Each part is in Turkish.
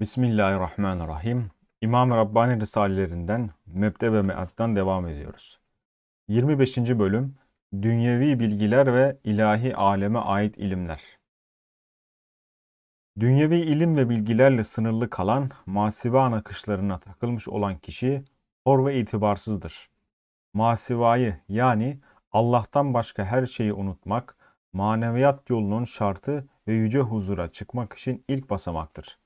Bismillahirrahmanirrahim. i̇mam Rabbani Risalelerinden Mebde ve Meat'tan devam ediyoruz. 25. bölüm Dünyevi bilgiler ve ilahi aleme ait ilimler. Dünyevi ilim ve bilgilerle sınırlı kalan masiva nakışlarına takılmış olan kişi hor ve itibarsızdır. Masivayı yani Allah'tan başka her şeyi unutmak, maneviyat yolunun şartı ve yüce huzura çıkmak için ilk basamaktır.''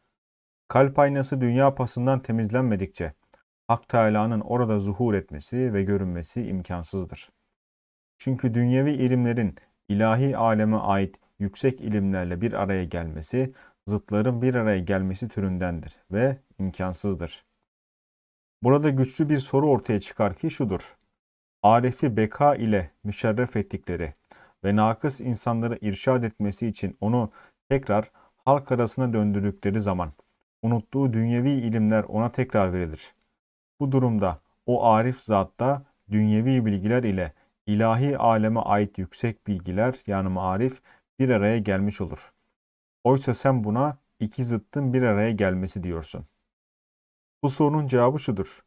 Kalp aynası dünya pasından temizlenmedikçe Hak Teala'nın orada zuhur etmesi ve görünmesi imkansızdır. Çünkü dünyevi ilimlerin ilahi aleme ait yüksek ilimlerle bir araya gelmesi, zıtların bir araya gelmesi türündendir ve imkansızdır. Burada güçlü bir soru ortaya çıkar ki şudur. Arif'i beka ile müşerref ettikleri ve nakıs insanları irşad etmesi için onu tekrar halk arasına döndürdükleri zaman unuttuğu dünyevi ilimler ona tekrar verilir. Bu durumda o arif zat da dünyevi bilgiler ile ilahi aleme ait yüksek bilgiler yani marif bir araya gelmiş olur. Oysa sen buna iki zıttın bir araya gelmesi diyorsun. Bu sorunun cevabı şudur.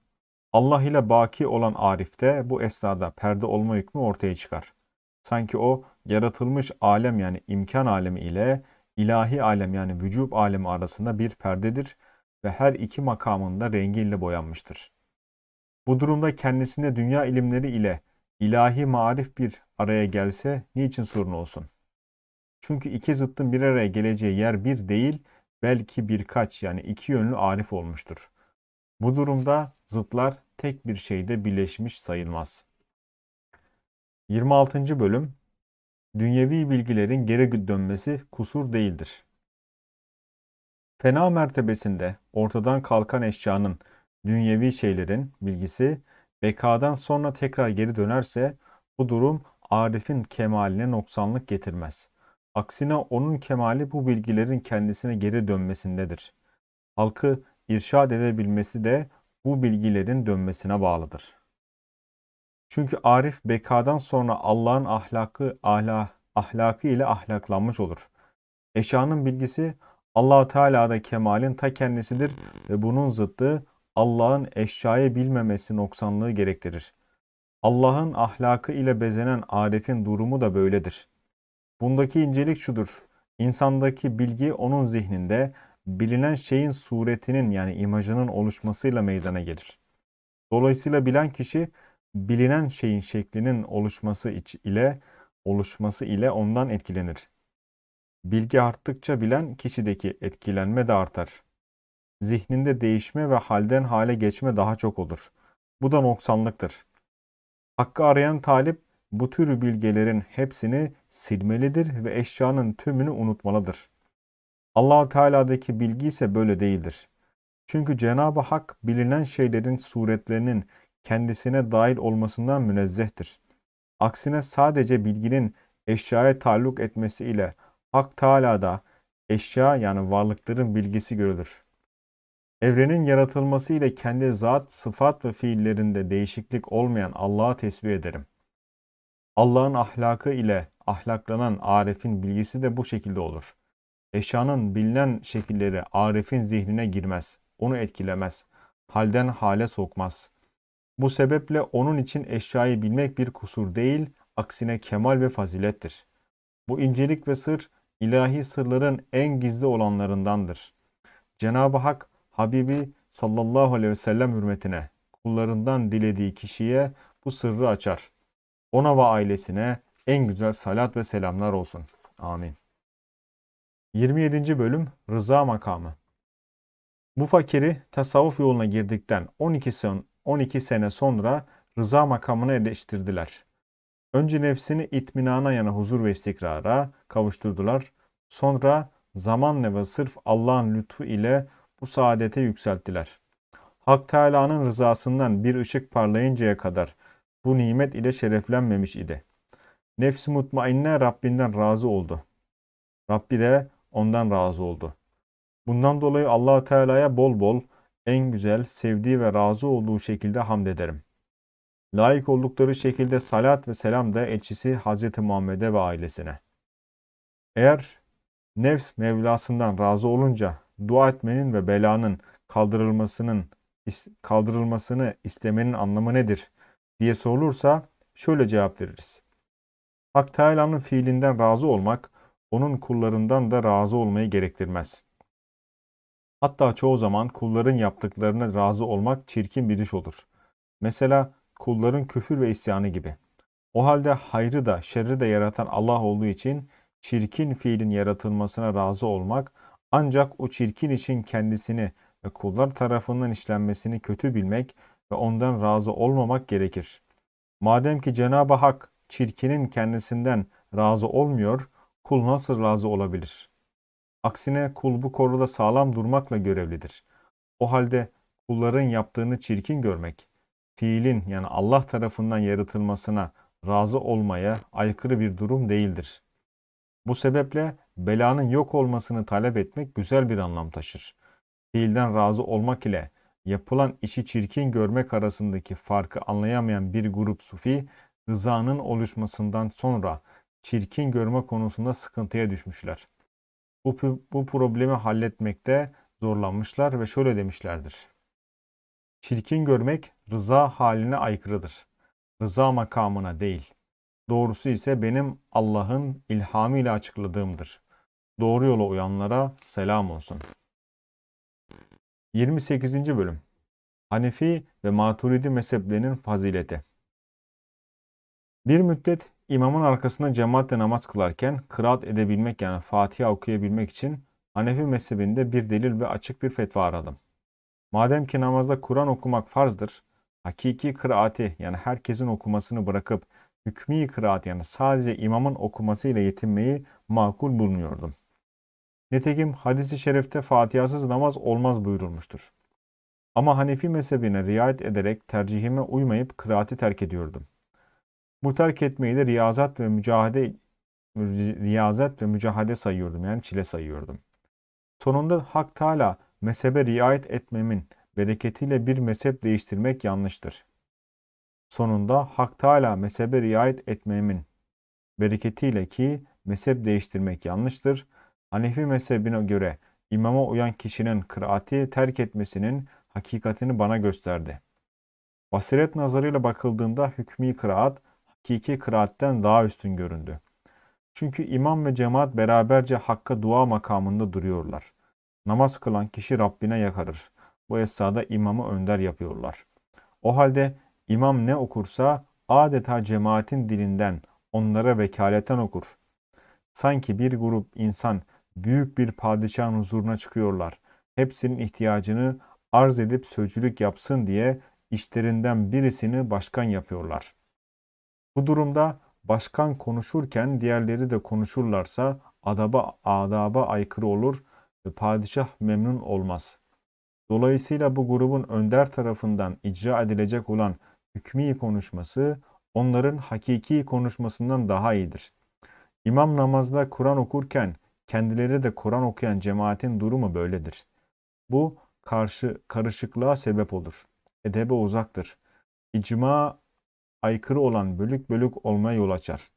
Allah ile baki olan arifte bu esnada perde olma hükmü ortaya çıkar. Sanki o yaratılmış alem yani imkan alemi ile ilahi alem yani vücub alemi arasında bir perdedir ve her iki makamında rengiyle boyanmıştır. Bu durumda kendisinde dünya ilimleri ile ilahi marif bir araya gelse niçin sorun olsun? Çünkü iki zıttın bir araya geleceği yer bir değil, belki birkaç yani iki yönlü arif olmuştur. Bu durumda zıtlar tek bir şeyde birleşmiş sayılmaz. 26. bölüm dünyevi bilgilerin geri dönmesi kusur değildir. Fena mertebesinde ortadan kalkan eşyanın, dünyevi şeylerin bilgisi bekadan sonra tekrar geri dönerse bu durum Arif'in kemaline noksanlık getirmez. Aksine onun kemali bu bilgilerin kendisine geri dönmesindedir. Halkı irşad edebilmesi de bu bilgilerin dönmesine bağlıdır. Çünkü Arif bekadan sonra Allah'ın ahlakı, ala, ahlakı ile ahlaklanmış olur. Eşyanın bilgisi allah Teala'da kemalin ta kendisidir ve bunun zıttı Allah'ın eşyayı bilmemesi noksanlığı gerektirir. Allah'ın ahlakı ile bezenen Arif'in durumu da böyledir. Bundaki incelik şudur. İnsandaki bilgi onun zihninde bilinen şeyin suretinin yani imajının oluşmasıyla meydana gelir. Dolayısıyla bilen kişi bilinen şeyin şeklinin oluşması ile oluşması ile ondan etkilenir. Bilgi arttıkça bilen kişideki etkilenme de artar. Zihninde değişme ve halden hale geçme daha çok olur. Bu da noksanlıktır. Hakkı arayan talip bu tür bilgelerin hepsini silmelidir ve eşyanın tümünü unutmalıdır. allah Teala'daki bilgi ise böyle değildir. Çünkü Cenab-ı Hak bilinen şeylerin suretlerinin kendisine dahil olmasından münezzehtir. Aksine sadece bilginin eşyaya taalluk etmesi ile Hak Teala'da eşya yani varlıkların bilgisi görülür. Evrenin yaratılması ile kendi zat, sıfat ve fiillerinde değişiklik olmayan Allah'a tesbih ederim. Allah'ın ahlakı ile ahlaklanan Arif'in bilgisi de bu şekilde olur. Eşyanın bilinen şekilleri Arif'in zihnine girmez, onu etkilemez, halden hale sokmaz. Bu sebeple onun için eşyayı bilmek bir kusur değil, aksine kemal ve fazilettir. Bu incelik ve sır ilahi sırların en gizli olanlarındandır. Cenab-ı Hak Habibi sallallahu aleyhi ve sellem hürmetine kullarından dilediği kişiye bu sırrı açar. Ona ve ailesine en güzel salat ve selamlar olsun. Amin. 27. Bölüm Rıza Makamı Bu fakiri tasavvuf yoluna girdikten 12 sene 12 sene sonra rıza makamını eleştirdiler. Önce nefsini itminana yana huzur ve istikrara kavuşturdular. Sonra zamanla ve sırf Allah'ın lütfu ile bu saadete yükselttiler. Hak Teala'nın rızasından bir ışık parlayıncaya kadar bu nimet ile şereflenmemiş idi. Nefsi mutmainne Rabbinden razı oldu. Rabbi de ondan razı oldu. Bundan dolayı allah Teala'ya bol bol en güzel, sevdiği ve razı olduğu şekilde hamd ederim. Layık oldukları şekilde salat ve selam da elçisi Hz. Muhammed'e ve ailesine. Eğer nefs Mevlasından razı olunca dua etmenin ve belanın kaldırılmasının kaldırılmasını istemenin anlamı nedir diye sorulursa şöyle cevap veririz. Hak Teala'nın fiilinden razı olmak, onun kullarından da razı olmayı gerektirmez. Hatta çoğu zaman kulların yaptıklarına razı olmak çirkin bir iş olur. Mesela kulların küfür ve isyanı gibi. O halde hayrı da şerri de yaratan Allah olduğu için çirkin fiilin yaratılmasına razı olmak ancak o çirkin için kendisini ve kullar tarafından işlenmesini kötü bilmek ve ondan razı olmamak gerekir. Madem ki Cenab-ı Hak çirkinin kendisinden razı olmuyor, kul nasıl razı olabilir?'' Aksine kul bu koruda sağlam durmakla görevlidir. O halde kulların yaptığını çirkin görmek, fiilin yani Allah tarafından yaratılmasına razı olmaya aykırı bir durum değildir. Bu sebeple belanın yok olmasını talep etmek güzel bir anlam taşır. Fiilden razı olmak ile yapılan işi çirkin görmek arasındaki farkı anlayamayan bir grup sufi, rızanın oluşmasından sonra çirkin görme konusunda sıkıntıya düşmüşler bu, bu problemi halletmekte zorlanmışlar ve şöyle demişlerdir. Çirkin görmek rıza haline aykırıdır. Rıza makamına değil. Doğrusu ise benim Allah'ın ilhamıyla açıkladığımdır. Doğru yola uyanlara selam olsun. 28. Bölüm Hanefi ve Maturidi mezheplerinin fazileti Bir müddet İmamın arkasında cemaatle namaz kılarken kıraat edebilmek yani Fatiha okuyabilmek için Hanefi mezhebinde bir delil ve açık bir fetva aradım. Madem ki namazda Kur'an okumak farzdır, hakiki kıraati yani herkesin okumasını bırakıp hükmi kıraat yani sadece imamın okumasıyla yetinmeyi makul bulmuyordum. Nitekim hadisi şerifte Fatihasız namaz olmaz buyurulmuştur. Ama Hanefi mezhebine riayet ederek tercihime uymayıp kıraati terk ediyordum. Bu terk etmeyi de riyazat ve mücahede riyazet ve mücahede sayıyordum. Yani çile sayıyordum. Sonunda Hak Teala mezhebe riayet etmemin bereketiyle bir mezhep değiştirmek yanlıştır. Sonunda Hak Teala mezhebe riayet etmemin bereketiyle ki mezhep değiştirmek yanlıştır. Hanefi mezhebine göre imama uyan kişinin kıraati terk etmesinin hakikatini bana gösterdi. Basiret nazarıyla bakıldığında hükmi kıraat hakiki kıraatten daha üstün göründü. Çünkü imam ve cemaat beraberce hakka dua makamında duruyorlar. Namaz kılan kişi Rabbine yakarır. Bu esnada imamı önder yapıyorlar. O halde imam ne okursa adeta cemaatin dilinden onlara vekaleten okur. Sanki bir grup insan büyük bir padişahın huzuruna çıkıyorlar. Hepsinin ihtiyacını arz edip sözcülük yapsın diye işlerinden birisini başkan yapıyorlar.'' Bu durumda başkan konuşurken diğerleri de konuşurlarsa adaba adaba aykırı olur ve padişah memnun olmaz. Dolayısıyla bu grubun önder tarafından icra edilecek olan hükmi konuşması onların hakiki konuşmasından daha iyidir. İmam namazda Kur'an okurken kendileri de Kur'an okuyan cemaatin durumu böyledir. Bu karşı karışıklığa sebep olur. Edebe uzaktır. İcma aykırı olan bölük bölük olmaya yol açar.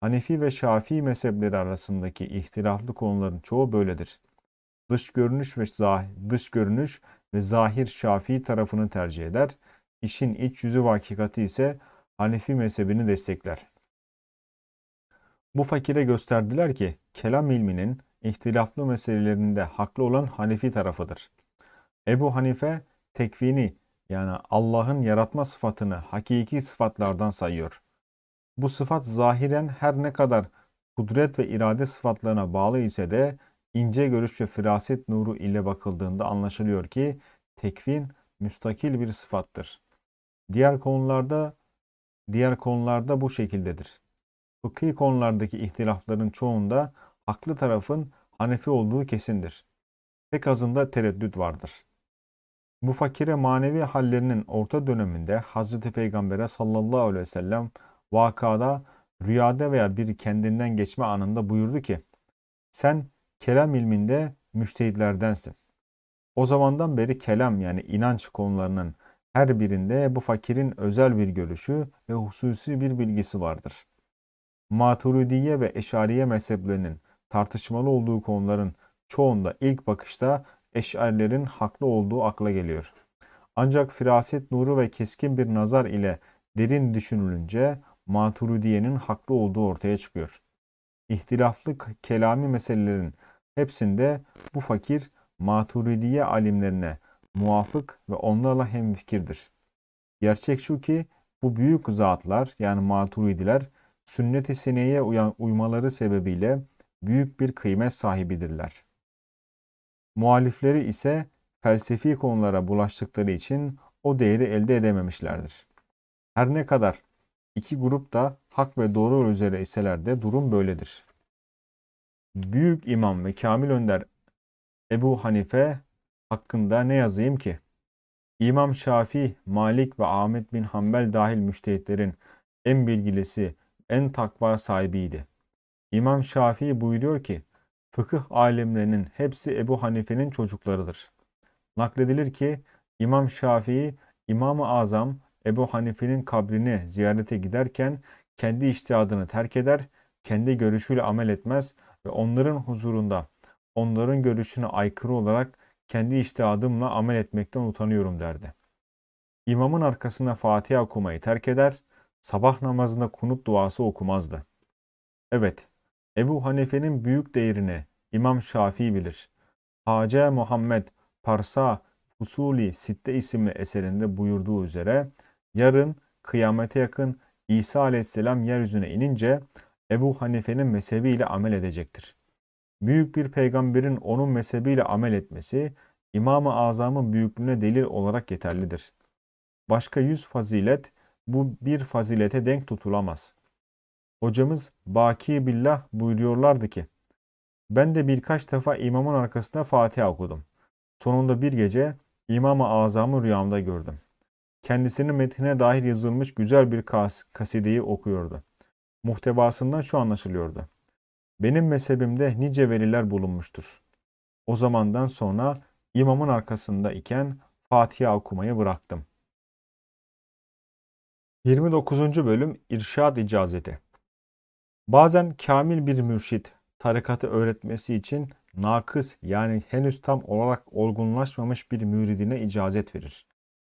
Hanefi ve Şafii mezhepleri arasındaki ihtilaflı konuların çoğu böyledir. Dış görünüş ve zahir, dış görünüş ve zahir Şafii tarafını tercih eder. İşin iç yüzü ve hakikati ise Hanefi mezhebini destekler. Bu fakire gösterdiler ki kelam ilminin ihtilaflı meselelerinde haklı olan Hanefi tarafıdır. Ebu Hanife tekvini yani Allah'ın yaratma sıfatını hakiki sıfatlardan sayıyor. Bu sıfat zahiren her ne kadar kudret ve irade sıfatlarına bağlı ise de ince görüş ve firaset nuru ile bakıldığında anlaşılıyor ki tekvin müstakil bir sıfattır. Diğer konularda diğer konularda bu şekildedir. Fıkhi konulardaki ihtilafların çoğunda haklı tarafın Hanefi olduğu kesindir. Pek azında tereddüt vardır.'' Bu fakire manevi hallerinin orta döneminde Hz. Peygamber'e sallallahu aleyhi ve sellem vakada, rüyada veya bir kendinden geçme anında buyurdu ki sen kelam ilminde müştehitlerdensin. O zamandan beri kelam yani inanç konularının her birinde bu fakirin özel bir görüşü ve hususi bir bilgisi vardır. Maturidiye ve Eşariye mezheplerinin tartışmalı olduğu konuların çoğunda ilk bakışta eşarilerin haklı olduğu akla geliyor. Ancak firaset nuru ve keskin bir nazar ile derin düşünülünce Maturidiye'nin haklı olduğu ortaya çıkıyor. İhtilaflı kelami meselelerin hepsinde bu fakir Maturidiye alimlerine muafık ve onlarla hemfikirdir. Gerçek şu ki bu büyük zatlar yani maturidiler sünnet-i seneye uymaları sebebiyle büyük bir kıymet sahibidirler.'' Muhalifleri ise felsefi konulara bulaştıkları için o değeri elde edememişlerdir. Her ne kadar iki grup da hak ve doğru üzere iseler de durum böyledir. Büyük İmam ve kamil önder Ebu Hanife hakkında ne yazayım ki? İmam Şafii, Malik ve Ahmet bin Hanbel dahil müştehitlerin en bilgilisi, en takva sahibiydi. İmam Şafii buyuruyor ki, Fıkıh alimlerinin hepsi Ebu Hanife'nin çocuklarıdır. Nakledilir ki İmam Şafii, İmam-ı Azam Ebu Hanife'nin kabrini ziyarete giderken kendi iştihadını terk eder, kendi görüşüyle amel etmez ve onların huzurunda onların görüşüne aykırı olarak kendi iştihadımla amel etmekten utanıyorum derdi. İmamın arkasında Fatiha okumayı terk eder, sabah namazında kunut duası okumazdı. Evet, Ebu Hanefe'nin büyük değerini İmam Şafii bilir. Hace Muhammed Parsa Fusuli Sitte isimli eserinde buyurduğu üzere yarın kıyamete yakın İsa aleyhisselam yeryüzüne inince Ebu Hanefe'nin mezhebiyle amel edecektir. Büyük bir peygamberin onun mezhebiyle amel etmesi İmam-ı Azam'ın büyüklüğüne delil olarak yeterlidir. Başka yüz fazilet bu bir fazilete denk tutulamaz. Hocamız Baki Billah buyuruyorlardı ki ben de birkaç defa imamın arkasında Fatiha okudum. Sonunda bir gece İmam-ı Azam'ı rüyamda gördüm. Kendisinin metnine dair yazılmış güzel bir kas kasideyi okuyordu. Muhtevasından şu anlaşılıyordu. Benim mezhebimde nice veliler bulunmuştur. O zamandan sonra imamın arkasında iken Fatiha okumayı bıraktım. 29. Bölüm İrşad İcazeti Bazen kamil bir mürşit tarikatı öğretmesi için nakıs yani henüz tam olarak olgunlaşmamış bir müridine icazet verir.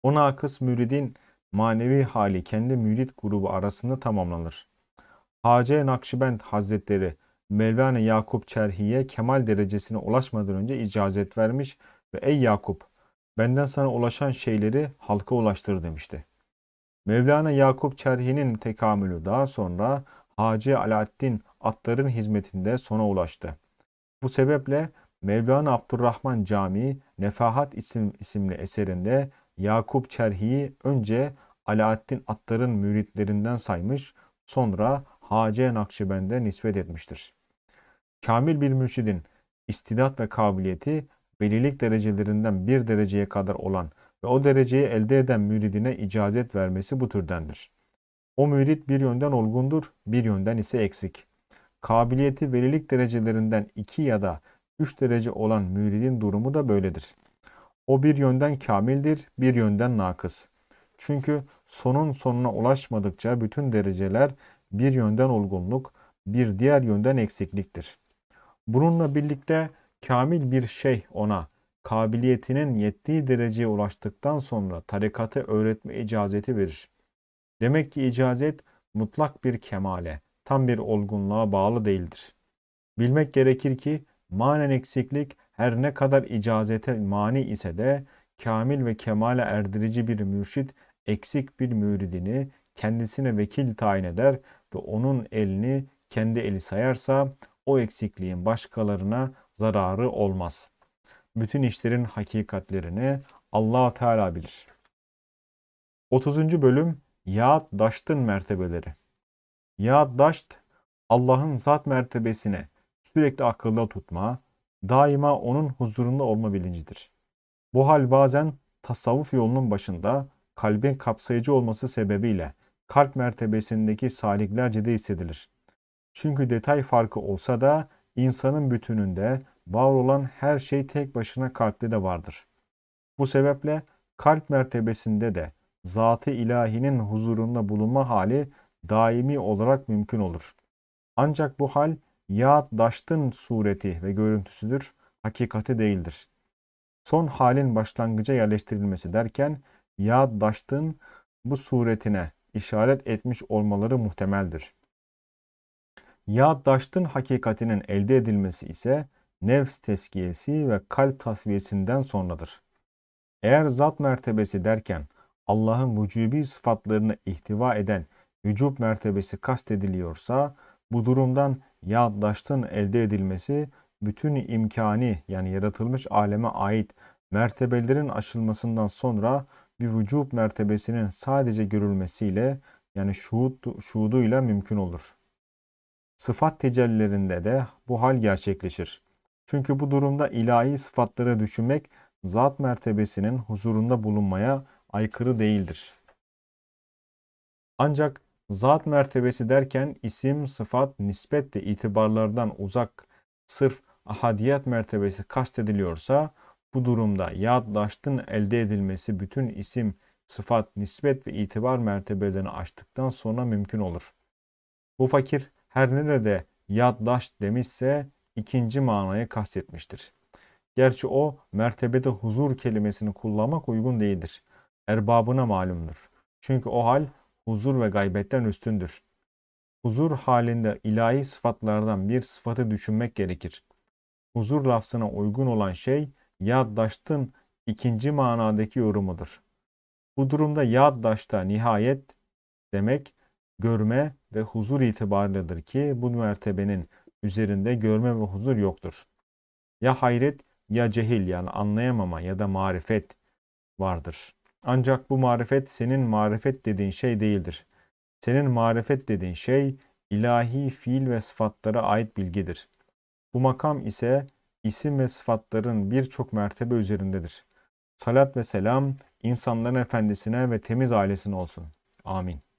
O nakıs müridin manevi hali kendi mürid grubu arasında tamamlanır. Hace Nakşibend Hazretleri Mevlana Yakup Çerhi'ye kemal derecesine ulaşmadan önce icazet vermiş ve ey Yakup benden sana ulaşan şeyleri halka ulaştır demişti. Mevlana Yakup Çerhi'nin tekamülü daha sonra Hacı Alaaddin atların hizmetinde sona ulaştı. Bu sebeple Mevlana Abdurrahman Camii Nefahat isim, isimli eserinde Yakup Çerhi'yi önce Alaaddin Attar'ın müritlerinden saymış, sonra Hacı Nakşibend'e nispet etmiştir. Kamil bir mürşidin istidat ve kabiliyeti velilik derecelerinden bir dereceye kadar olan ve o dereceyi elde eden müridine icazet vermesi bu türdendir. O mürit bir yönden olgundur, bir yönden ise eksik. Kabiliyeti verilik derecelerinden 2 ya da 3 derece olan müridin durumu da böyledir. O bir yönden kamildir, bir yönden nakıs. Çünkü sonun sonuna ulaşmadıkça bütün dereceler bir yönden olgunluk, bir diğer yönden eksikliktir. Bununla birlikte kamil bir şey ona kabiliyetinin yettiği dereceye ulaştıktan sonra tarikatı öğretme icazeti verir. Demek ki icazet mutlak bir kemale, tam bir olgunluğa bağlı değildir. Bilmek gerekir ki manen eksiklik her ne kadar icazete mani ise de kamil ve kemale erdirici bir mürşit eksik bir müridini kendisine vekil tayin eder ve onun elini kendi eli sayarsa o eksikliğin başkalarına zararı olmaz. Bütün işlerin hakikatlerini Allah Teala bilir. 30. bölüm Yad daştın mertebeleri. Yad daşt Allah'ın zat mertebesine sürekli akılda tutma, daima onun huzurunda olma bilincidir. Bu hal bazen tasavvuf yolunun başında kalbin kapsayıcı olması sebebiyle kalp mertebesindeki saliklerce de hissedilir. Çünkü detay farkı olsa da insanın bütününde var olan her şey tek başına kalpte de vardır. Bu sebeple kalp mertebesinde de zatı ilahinin huzurunda bulunma hali daimi olarak mümkün olur. Ancak bu hal yahut daştın sureti ve görüntüsüdür, hakikati değildir. Son halin başlangıca yerleştirilmesi derken yahut daştın bu suretine işaret etmiş olmaları muhtemeldir. Yahut daştın hakikatinin elde edilmesi ise nefs teskiyesi ve kalp tasfiyesinden sonradır. Eğer zat mertebesi derken Allah'ın vücubi sıfatlarını ihtiva eden vücub mertebesi kastediliyorsa bu durumdan yaddaştın elde edilmesi bütün imkani yani yaratılmış aleme ait mertebelerin aşılmasından sonra bir vücub mertebesinin sadece görülmesiyle yani şuhud, şuhuduyla mümkün olur. Sıfat tecellilerinde de bu hal gerçekleşir. Çünkü bu durumda ilahi sıfatları düşünmek zat mertebesinin huzurunda bulunmaya aykırı değildir. Ancak zat mertebesi derken isim, sıfat, nispet de itibarlardan uzak sırf ahadiyat mertebesi kastediliyorsa bu durumda yadlaştın elde edilmesi bütün isim, sıfat, nispet ve itibar mertebelerini aştıktan sonra mümkün olur. Bu fakir her nerede yaddaş demişse ikinci manayı kastetmiştir. Gerçi o mertebede huzur kelimesini kullanmak uygun değildir erbabına malumdur. Çünkü o hal huzur ve gaybetten üstündür. Huzur halinde ilahi sıfatlardan bir sıfatı düşünmek gerekir. Huzur lafzına uygun olan şey yaddaştın ikinci manadaki yorumudur. Bu durumda yaddaşta nihayet demek görme ve huzur itibarlıdır ki bu mertebenin üzerinde görme ve huzur yoktur. Ya hayret ya cehil yani anlayamama ya da marifet vardır.'' Ancak bu marifet senin marifet dediğin şey değildir. Senin marifet dediğin şey ilahi fiil ve sıfatlara ait bilgidir. Bu makam ise isim ve sıfatların birçok mertebe üzerindedir. Salat ve selam insanların efendisine ve temiz ailesine olsun. Amin.